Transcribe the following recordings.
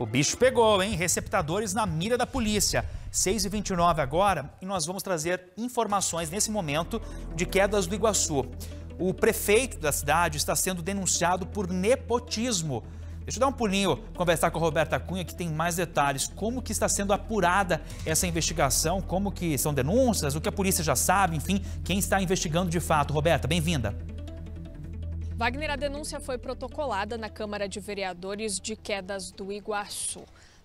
O bicho pegou, hein? Receptadores na mira da polícia. 6 e 29 agora e nós vamos trazer informações nesse momento de quedas do Iguaçu. O prefeito da cidade está sendo denunciado por nepotismo. Deixa eu dar um pulinho, conversar com a Roberta Cunha, que tem mais detalhes. Como que está sendo apurada essa investigação, como que são denúncias, o que a polícia já sabe, enfim, quem está investigando de fato. Roberta, bem-vinda. Wagner, a denúncia foi protocolada na Câmara de Vereadores de Quedas do Iguaçu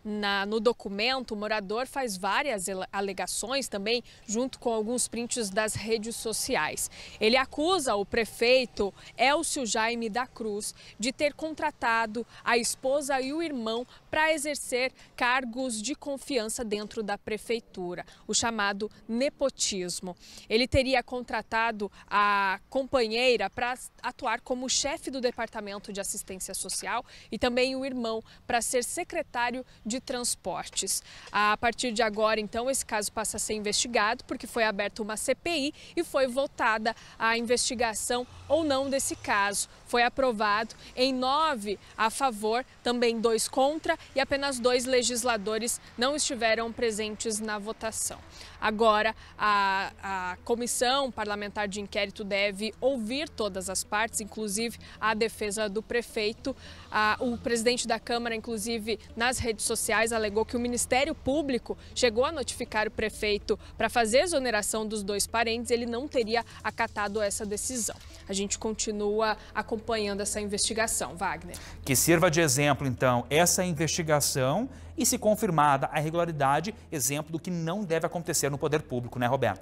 na, no documento, o morador faz várias alegações também, junto com alguns prints das redes sociais. Ele acusa o prefeito Elcio Jaime da Cruz de ter contratado a esposa e o irmão para exercer cargos de confiança dentro da prefeitura, o chamado nepotismo. Ele teria contratado a companheira para atuar como chefe do Departamento de Assistência Social e também o irmão para ser secretário de de Transportes. A partir de agora, então, esse caso passa a ser investigado porque foi aberta uma CPI e foi votada a investigação ou não desse caso. Foi aprovado em nove a favor, também dois contra e apenas dois legisladores não estiveram presentes na votação. Agora, a, a comissão parlamentar de inquérito deve ouvir todas as partes, inclusive a defesa do prefeito. A, o presidente da Câmara, inclusive, nas redes sociais sociais alegou que o Ministério Público chegou a notificar o prefeito para fazer exoneração dos dois parentes, ele não teria acatado essa decisão. A gente continua acompanhando essa investigação, Wagner. Que sirva de exemplo, então, essa investigação e, se confirmada a irregularidade, exemplo do que não deve acontecer no poder público, né, Roberta?